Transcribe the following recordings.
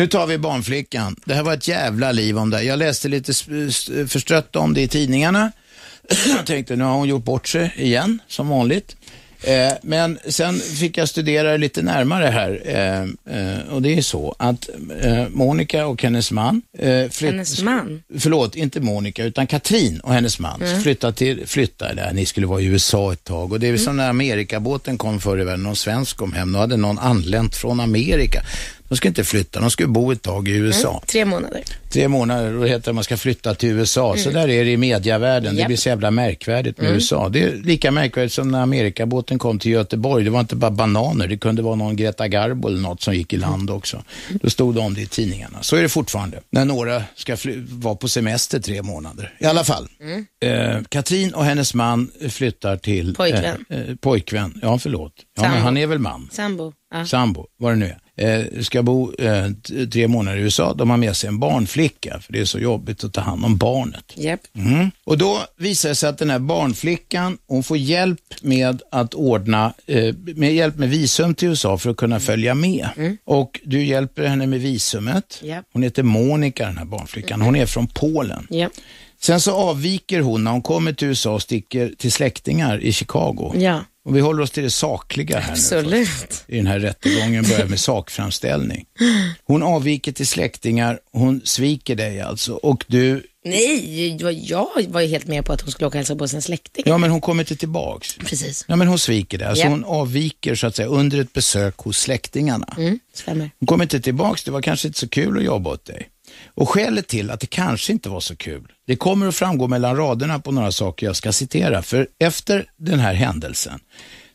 Nu tar vi barnflickan. Det här var ett jävla liv om det Jag läste lite förstrött om det i tidningarna. Jag tänkte, nu har hon gjort bort sig igen, som vanligt. Eh, men sen fick jag studera lite närmare här eh, eh, och det är så att Monica och hennes man, hennes man? Förlåt, inte Monica utan Katrin och hennes man mm. flyttade till, flyttade, ni skulle vara i USA ett tag och det är mm. som när Amerikabåten kom förr i världen, någon svensk kom hem, då hade någon anlänt från Amerika. De ska inte flytta, de ska bo ett tag i mm, USA. Mm, tre månader. Tre månader, då heter det att man ska flytta till USA. Mm. Så där är det i medievärlden. Yep. Det blir så jävla märkvärdigt med mm. USA. Det är lika märkvärdigt som när Amerikabåten kom till Göteborg. Det var inte bara bananer, det kunde vara någon Greta Garbo eller något som gick i land också. Då stod det om det i tidningarna. Så är det fortfarande, när några ska vara på semester tre månader. I alla fall, mm. eh, Katrin och hennes man flyttar till... Pojkvän. Eh, eh, pojkvän, ja förlåt. Ja, men han är väl man? Sambo. Ja. Sambo, vad det nu är. Eh, ska bo eh, tre månader i USA. De har med sig en barnflicka, för det är så jobbigt att ta hand om barnet. Yep. Mm. Och då visar det sig att den här barnflickan, hon får hjälp med att ordna, eh, med hjälp med visum till USA för att kunna mm. följa med. Mm. Och du hjälper henne med visumet. Yep. Hon heter Monica, den här barnflickan. Mm. Hon är från Polen. Yep. Sen så avviker hon när hon kommer till USA och sticker till släktingar i Chicago. Ja. Och vi håller oss till det sakliga här Absolut. nu. I den här rättegången börjar med sakframställning. Hon avviker till släktingar, hon sviker dig alltså och du... Nej, jag var ju helt med på att hon skulle åka och hälsa på sin släkting. Ja, men hon kommer inte tillbaks. Precis. Ja, men hon sviker dig. Alltså ja. hon avviker så att säga under ett besök hos släktingarna. Mm, stämmer. Hon kommer inte tillbaks, det var kanske inte så kul att jobba åt dig. Och skälet till att det kanske inte var så kul, det kommer att framgå mellan raderna på några saker jag ska citera. För efter den här händelsen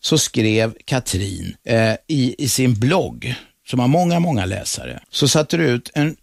så skrev Katrin eh, i, i sin blogg, som har många, många läsare, så satte du ut en,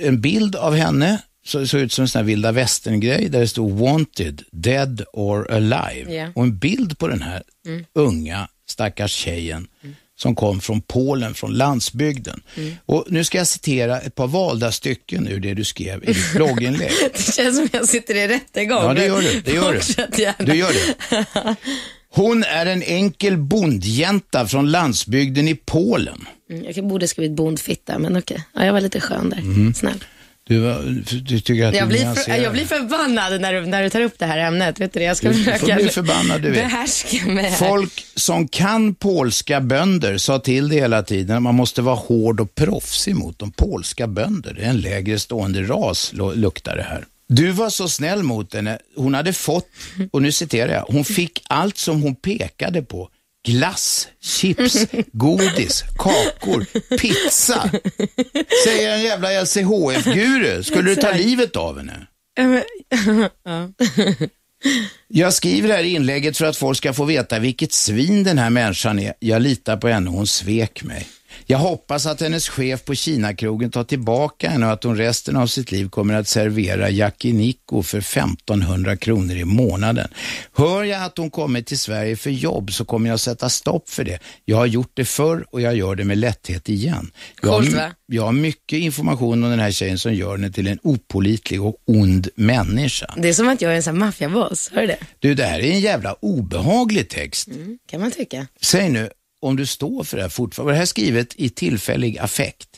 en bild av henne så det såg ut som en sån här vilda västern-grej där det stod wanted, dead or alive. Yeah. Och en bild på den här mm. unga stackars tjejen mm som kom från Polen, från landsbygden. Mm. Och nu ska jag citera ett par valda stycken ur det du skrev i ditt blogginlägg. det känns som jag sitter i rättegång. Ja, det gör du. Det gör du. du gör det. Hon är en enkel bondjänta från landsbygden i Polen. Mm, jag borde skrivit bondfitta, men okej. Ja, jag var lite skön där. Mm. Snäll. Du, du tycker att jag, blir för, jag blir förbannad när du, när du tar upp det här ämnet. Vet du det? Jag ska du, försöka bli förbannad, du behärska mig. Här. Folk som kan polska bönder sa till det hela tiden. att Man måste vara hård och proffsig mot de polska bönder. Det är en lägre stående ras, luktar det här. Du var så snäll mot henne. Hon hade fått, och nu citerar jag, hon fick allt som hon pekade på glass, chips, godis, kakor, pizza. Säger en jävla LCHF-guru. Skulle du ta livet av henne? Jag skriver det här inlägget för att folk ska få veta vilket svin den här människan är. Jag litar på henne, hon svek mig. Jag hoppas att hennes chef på Kinakrogen tar tillbaka henne och att hon resten av sitt liv kommer att servera yakiniku för 1500 kronor i månaden. Hör jag att hon kommit till Sverige för jobb så kommer jag sätta stopp för det. Jag har gjort det förr och jag gör det med lätthet igen. Jag har, jag har mycket information om den här tjejen som gör henne till en opolitlig och ond människa. Det är som att jag är en sån här maffiaboss, hör du det? Du, det här är en jävla obehaglig text. Mm, kan man tycka. Säg nu, om du står för det här fortfarande. Var det här skrivet i tillfällig affekt?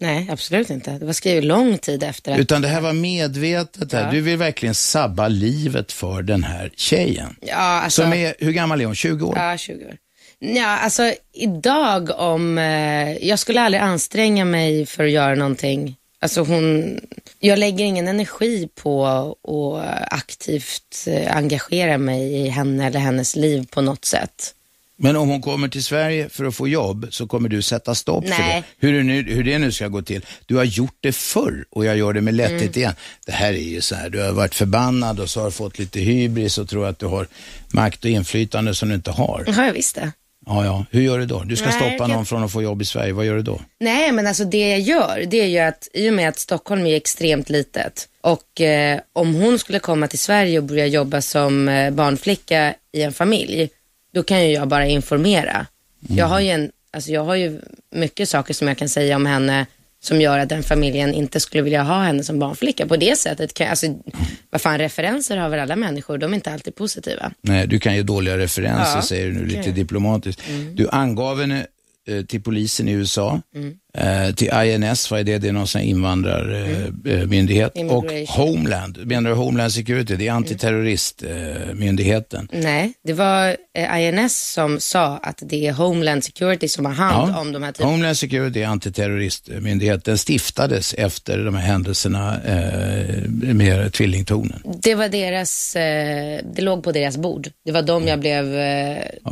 Nej, absolut inte. Det var skrivet lång tid efter. Att... Utan det här var medvetet. Här. Ja. Du vill verkligen sabba livet för den här tjejen. Ja, alltså... Som är, hur gammal är hon? 20 år? Ja, 20 år. Ja, alltså idag om, eh, jag skulle aldrig anstränga mig för att göra någonting. Alltså hon, jag lägger ingen energi på att aktivt eh, engagera mig i henne eller hennes liv på något sätt. Men om hon kommer till Sverige för att få jobb så kommer du sätta stopp Nej. för det. Hur det, nu, hur det nu ska gå till. Du har gjort det förr och jag gör det med lätthet mm. igen. Det här är ju så här, du har varit förbannad och så har du fått lite hybris och tror att du har makt och inflytande som du inte har. Ja, jag visst det. Ja, ja. Hur gör du då? Du ska Nej, stoppa någon från att få jobb i Sverige. Vad gör du då? Nej, men alltså det jag gör, det är ju att i och med att Stockholm är extremt litet och eh, om hon skulle komma till Sverige och börja jobba som eh, barnflicka i en familj, då kan ju jag bara informera. Mm. Jag, har ju en, alltså jag har ju mycket saker som jag kan säga om henne som gör att den familjen inte skulle vilja ha henne som barnflicka. På det sättet kan, alltså, vad fan, referenser har väl alla människor, de är inte alltid positiva. Nej, du kan ju dåliga referenser ja, säger du nu lite diplomatiskt. Mm. Du angav henne eh, till polisen i USA. Mm. Eh, till INS, vad är det? Det är någon sån invandrarmyndighet. Mm. Och Homeland, menar du Homeland Security? Det är antiterroristmyndigheten. Mm. Nej, det var eh, INS som sa att det är Homeland Security som har hand ja. om de här typerna. Homeland Security är antiterroristmyndighet. Den stiftades efter de här händelserna eh, med tvillingtonen. Det var deras, det låg på deras bord. Det var de mm. jag blev,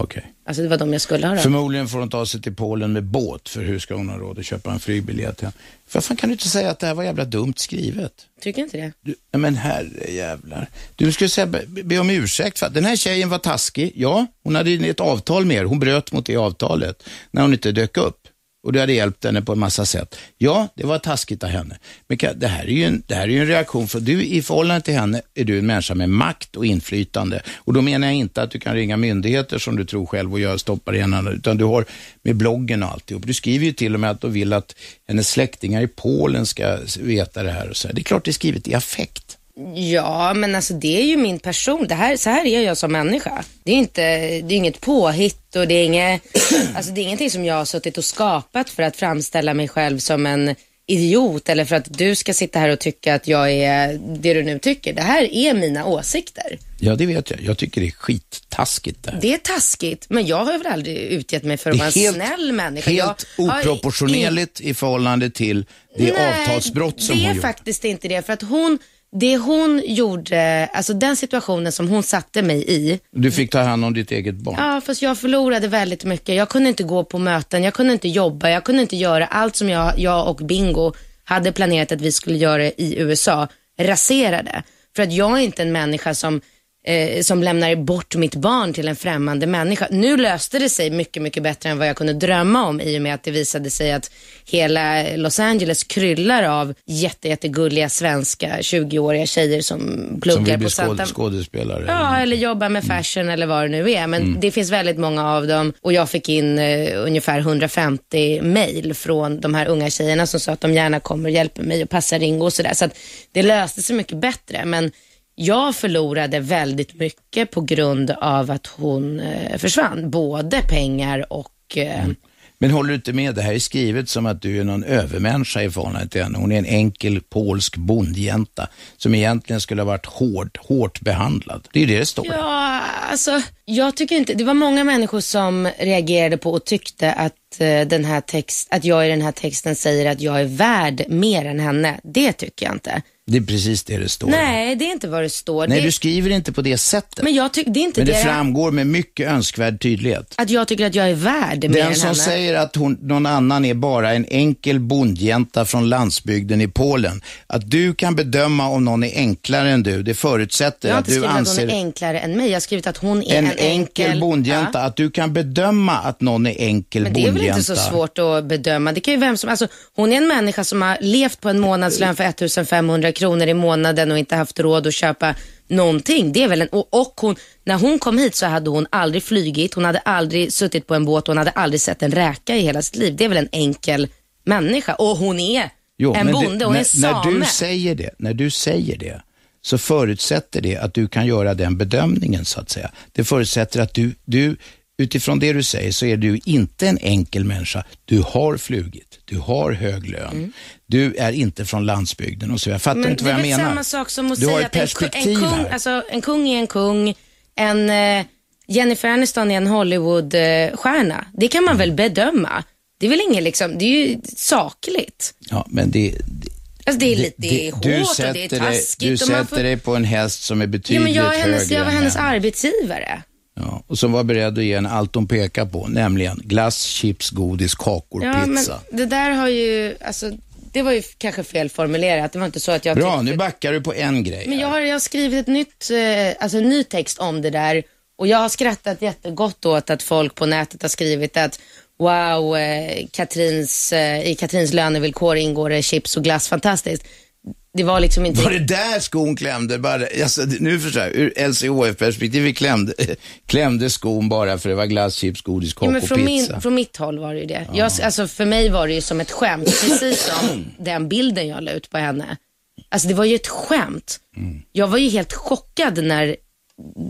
okay. alltså det var de jag skulle ha Förmodligen får hon ta sig till Polen med båt, för hur ska hon ha råd att köpa en flygbiljett hem. Vad fan kan du inte säga att det här var jävla dumt skrivet? Tycker inte det. Du, men herre jävlar. Du skulle säga, be, be om ursäkt för att den här tjejen var taskig. Ja, hon hade ett avtal med er. Hon bröt mot det avtalet när hon inte dök upp och du hade hjälpt henne på en massa sätt. Ja, det var taskigt av henne. Men det här är ju en, det här är en reaktion, för du i förhållande till henne är du en människa med makt och inflytande. Och då menar jag inte att du kan ringa myndigheter som du tror själv och gör, stoppar i henne, utan du har med bloggen och alltihop. Du skriver ju till och med att du vill att hennes släktingar i Polen ska veta det här. Och så. Det är klart det är skrivet i affekt. Ja, men alltså det är ju min person. Det här, så här är jag som människa. Det är, inte, det är inget påhitt och det är, inget, alltså det är ingenting som jag har suttit och skapat för att framställa mig själv som en idiot eller för att du ska sitta här och tycka att jag är det du nu tycker. Det här är mina åsikter. Ja, det vet jag. Jag tycker det är skittaskigt. Där. Det är taskigt, men jag har väl aldrig utgett mig för att vara en helt, snäll människa. Helt jag, oproportionerligt i, i förhållande till det nej, avtalsbrott som hon hon Nej, det är faktiskt inte det. För att hon det hon gjorde, alltså den situationen som hon satte mig i. Du fick ta hand om ditt eget barn? Ja, fast jag förlorade väldigt mycket. Jag kunde inte gå på möten, jag kunde inte jobba, jag kunde inte göra allt som jag, jag och Bingo hade planerat att vi skulle göra i USA, raserade. För att jag är inte en människa som eh, som lämnar bort mitt barn till en främmande människa. Nu löste det sig mycket, mycket bättre än vad jag kunde drömma om i och med att det visade sig att hela Los Angeles kryllar av jätte, jättegulliga svenska 20-åriga tjejer som pluggar på som vill bli skådespelare. Ja, mm. eller jobbar med mm. fashion mm. eller vad det nu är. Men mm. det finns väldigt många av dem och jag fick in eh, ungefär 150 mejl från de här unga tjejerna som sa att de gärna kommer och hjälper mig och passar Ringo och sådär. Så att det löste sig mycket bättre. Men jag förlorade väldigt mycket på grund av att hon eh, försvann, både pengar och... Eh, mm. Men håller du inte med, det här är skrivet som att du är någon övermänniska i förhållande till henne. Hon är en enkel polsk bondjänta som egentligen skulle ha varit hård, hårt behandlad. Det är ju det det står. Ja, alltså jag tycker inte, det var många människor som reagerade på och tyckte att eh, den här text, att jag i den här texten säger att jag är värd mer än henne. Det tycker jag inte. Det är precis det det står. Nej, det är inte vad det står. Nej, det... du skriver inte på det sättet. Men, jag tyck, det, är inte Men det, det framgår med mycket önskvärd tydlighet. Att jag tycker att jag är värd mer Den som henne. säger att hon, någon annan är bara en enkel bondjänta från landsbygden i Polen. Att du kan bedöma om någon är enklare än du, det förutsätter att du anser... Jag har inte skrivit att hon är enklare än mig. Jag har skrivit att hon är en, en enkel... enkel bondjänta. Ja. Att du kan bedöma att någon är enkel bondjänta. Men det är väl inte så svårt att bedöma. Det kan ju vem som... Alltså, hon är en människa som har levt på en månadslön för 1500 eh, kronor i månaden och inte haft råd att köpa någonting. Det är väl en, och, och hon, när hon kom hit så hade hon aldrig flygit, hon hade aldrig suttit på en båt, hon hade aldrig sett en räka i hela sitt liv. Det är väl en enkel människa. Och hon är jo, en bonde, det, hon är när, same. När du, säger det, när du säger det, så förutsätter det att du kan göra den bedömningen så att säga. Det förutsätter att du, du utifrån det du säger så är du inte en enkel människa. Du har flugit, du har hög lön, mm. du är inte från landsbygden och så. Jag fattar men inte vad jag menar. Det är samma sak som att du säga att en, en, kung, alltså, en kung är en kung, en eh, Jennifer Aniston är en Hollywoodstjärna. Eh, det kan man mm. väl bedöma. Det är väl inget liksom, det är ju sakligt. Ja, men det, det Alltså det är lite det, det, hårt du och det är taskigt. Dig, du sätter får... dig på en häst som är betydligt ja, men jag är hennes, högre Jag var hennes arbetsgivare. Ja, och som var beredd att ge en allt de pekar på, nämligen glass, chips, godis, kakor, ja, pizza. Men det där har ju, alltså, det var ju kanske felformulerat. Det var inte så att jag... Bra, nu backar du på en grej. Men jag har, jag har skrivit ett nytt, eh, alltså, en ny text om det där och jag har skrattat jättegott åt att folk på nätet har skrivit att Wow, eh, Katrins, eh, i Katrins lönevillkor ingår det chips och glass, fantastiskt det var liksom inte... Var det där skon klämde? Bara, alltså, nu förstår jag, ur LCHF-perspektiv klämde, klämde skon bara för det var glass, chips, godis, kock ja, men och från pizza. Min, från mitt håll var det ju det. Ja. Jag, alltså, för mig var det ju som ett skämt, precis som den bilden jag la ut på henne. Alltså det var ju ett skämt. Mm. Jag var ju helt chockad när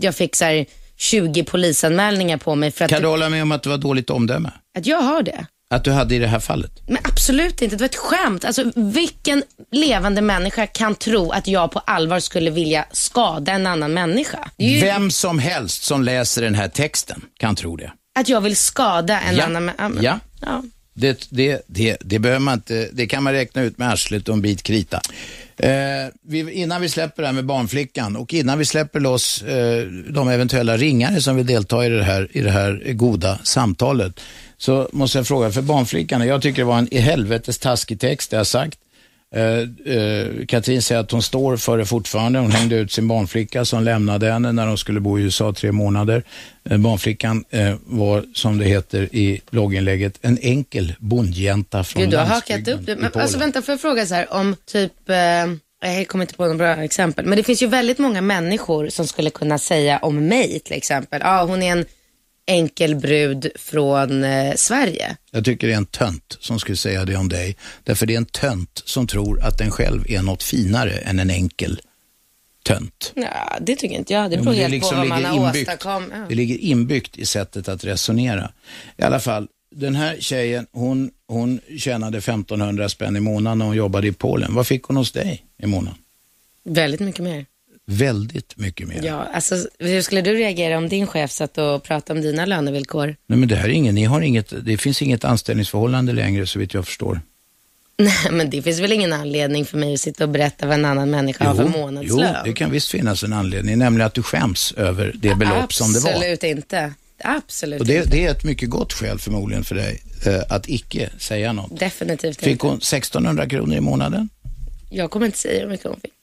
jag fick så här, 20 polisanmälningar på mig. För att kan du hålla med om att det var dåligt omdöme? Att jag har det? att du hade i det här fallet? Men absolut inte, det var ett skämt. Alltså, vilken levande människa kan tro att jag på allvar skulle vilja skada en annan människa? Ju... Vem som helst som läser den här texten kan tro det. Att jag vill skada en ja. annan människa? Ja. ja. Det, det, det, det, behöver man inte, det kan man räkna ut med arslet och en bit krita. Eh, vi, innan vi släpper det här med barnflickan och innan vi släpper loss eh, de eventuella ringare som vill delta i det, här, i det här goda samtalet så måste jag fråga för barnflickan. Jag tycker det var en i helvetes taskig text, det har sagt. Eh, eh, Katrin säger att hon står för det fortfarande. Hon hängde ut sin barnflicka som lämnade henne när hon skulle bo i USA tre månader. Eh, barnflickan eh, var, som det heter i blogginlägget, en enkel bondjänta från Gud, du har hakat upp det. Men, alltså vänta, får jag fråga så här om typ eh, jag kommer inte på några bra exempel, men det finns ju väldigt många människor som skulle kunna säga om mig till exempel, ja ah, hon är en enkel brud från eh, Sverige. Jag tycker det är en tönt som skulle säga det om dig. Därför det är en tönt som tror att den själv är något finare än en enkel tönt. Nej, det tycker inte jag. Det beror helt liksom på vad man har inbyggt, åstadkom. Ja. Det ligger inbyggt i sättet att resonera. I alla fall, den här tjejen, hon, hon tjänade 1500 spänn i månaden när hon jobbade i Polen. Vad fick hon hos dig i månaden? Väldigt mycket mer väldigt mycket mer. Ja, alltså, hur skulle du reagera om din chef satt och pratade om dina lönevillkor? Nej, men det här är ingen, ni har inget, det finns inget anställningsförhållande längre så vitt jag förstår. Nej, men det finns väl ingen anledning för mig att sitta och berätta vad en annan människa jo, har för månadslön? Jo, det kan visst finnas en anledning, nämligen att du skäms över det ja, belopp som det var. Absolut inte. Absolut och det, inte. det är ett mycket gott skäl förmodligen för dig eh, att icke säga något. Definitivt Fick hon 1600 kronor i månaden? Jag kommer inte säga hur mycket hon fick.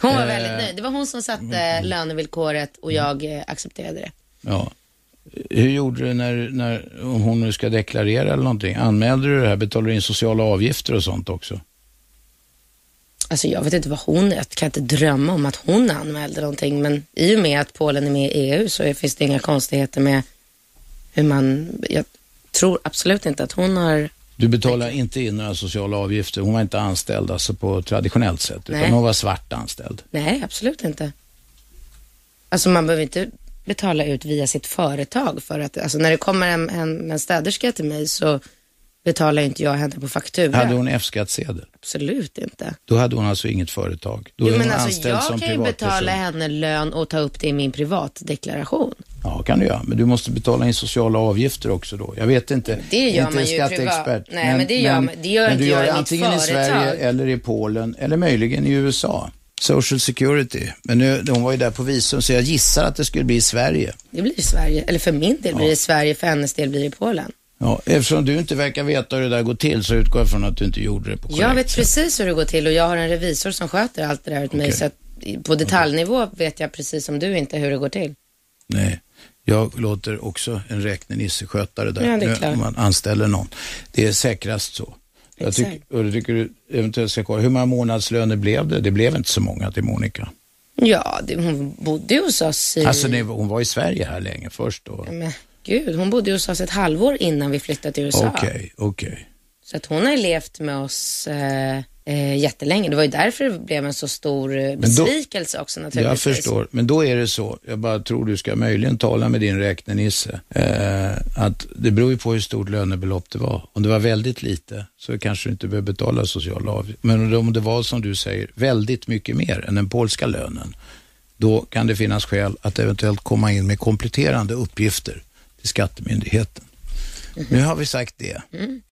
Hon var eh, väldigt nöjd. Det var hon som satte mm. Mm. lönevillkoret och mm. jag eh, accepterade det. Ja. Hur gjorde du när, när, hon nu ska deklarera eller någonting? Anmälde du det här? Betalade du in sociala avgifter och sånt också? Alltså jag vet inte vad hon, jag kan inte drömma om att hon anmälde någonting, men i och med att Polen är med i EU så finns det inga konstigheter med hur man, jag tror absolut inte att hon har du betalar inte in några sociala avgifter. Hon var inte anställd alltså på traditionellt sätt, utan hon var svart anställd. Nej, absolut inte. Alltså man behöver inte betala ut via sitt företag för att, alltså när det kommer en, en, en städerska till mig så betalar inte jag henne på faktura. Hade hon F-skattsedel? Absolut inte. Då hade hon alltså inget företag? Då jo, men alltså, jag kan ju betala henne lön och ta upp det i min privatdeklaration. Ja, kan du göra. Men du måste betala in sociala avgifter också då. Jag vet inte. Det gör inte man ju privat. Nej, men, men, det gör, men, det gör men du gör jag det antingen i Sverige eller i Polen eller möjligen i USA. Social Security. Men nu, hon var ju där på visum, så jag gissar att det skulle bli i Sverige. Det blir i Sverige. Eller för min del ja. blir det i Sverige, för hennes del blir det i Polen. Ja, eftersom du inte verkar veta hur det där går till så utgår jag från att du inte gjorde det på korrekt Jag vet precis hur det går till och jag har en revisor som sköter allt det där åt okay. mig. Så att på detaljnivå vet jag precis som du inte hur det går till. Nej. Jag låter också en räkne sköta det där ja, det eh, om man anställer någon. Det är säkrast så. Exakt. Jag tycker, och det tycker du eventuellt ska kolla, hur många månadslöner blev det? Det blev inte så många till Monica. Ja, det, hon bodde hos oss i... Alltså hon var i Sverige här länge först då? Men gud, hon bodde hos oss ett halvår innan vi flyttade till USA. Okej, okay, okej. Okay. Så att hon har levt med oss eh eh, jättelänge. Det var ju därför det blev en så stor eh, besvikelse då, också naturligtvis. Jag förstår, men då är det så, jag bara tror du ska möjligen tala med din räknenisse, eh, att det beror ju på hur stort lönebelopp det var. Om det var väldigt lite så kanske du inte behöver betala sociala avgifter. Men om det var som du säger, väldigt mycket mer än den polska lönen, då kan det finnas skäl att eventuellt komma in med kompletterande uppgifter till Skattemyndigheten. Mm. Nu har vi sagt det. Mm.